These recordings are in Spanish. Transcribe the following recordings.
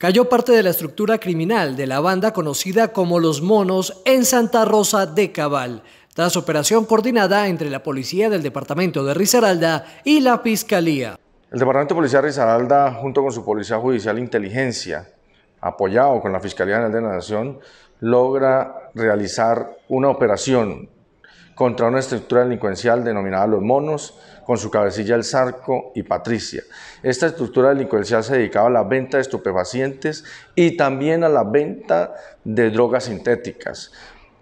cayó parte de la estructura criminal de la banda conocida como Los Monos en Santa Rosa de Cabal, tras operación coordinada entre la policía del departamento de Risaralda y la fiscalía. El departamento de policía de Risaralda, junto con su policía judicial e Inteligencia, apoyado con la Fiscalía de la Nación, logra realizar una operación contra una estructura delincuencial denominada Los Monos, con su cabecilla El Zarco y Patricia. Esta estructura delincuencial se dedicaba a la venta de estupefacientes y también a la venta de drogas sintéticas.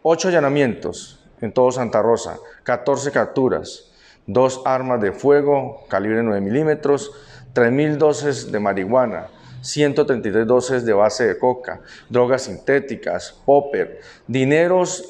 Ocho allanamientos en todo Santa Rosa, 14 capturas, dos armas de fuego calibre 9 milímetros, 3.000 dosis de marihuana, 133 doses de base de coca, drogas sintéticas, popper, dineros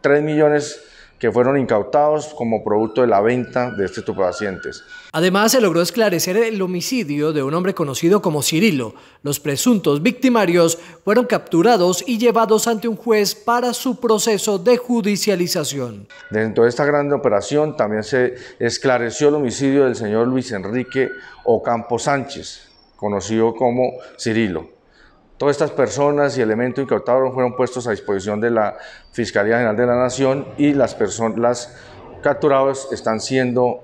3 millones que fueron incautados como producto de la venta de estos pacientes. Además, se logró esclarecer el homicidio de un hombre conocido como Cirilo. Los presuntos victimarios fueron capturados y llevados ante un juez para su proceso de judicialización. Dentro de esta gran operación también se esclareció el homicidio del señor Luis Enrique Ocampo Sánchez, conocido como Cirilo Todas estas personas y elementos incautados fueron puestos a disposición de la Fiscalía General de la Nación y las personas capturadas están siendo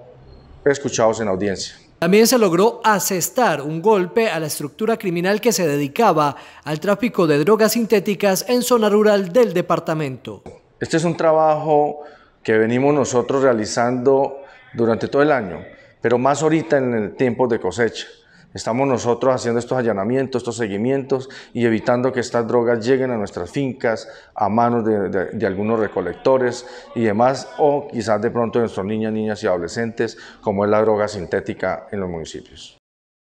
escuchados en audiencia. También se logró asestar un golpe a la estructura criminal que se dedicaba al tráfico de drogas sintéticas en zona rural del departamento. Este es un trabajo que venimos nosotros realizando durante todo el año, pero más ahorita en el tiempo de cosecha. Estamos nosotros haciendo estos allanamientos, estos seguimientos y evitando que estas drogas lleguen a nuestras fincas, a manos de, algunos recolectores y demás, o quizás de pronto de nuestros niños, niñas y adolescentes, como es la droga sintética en los municipios.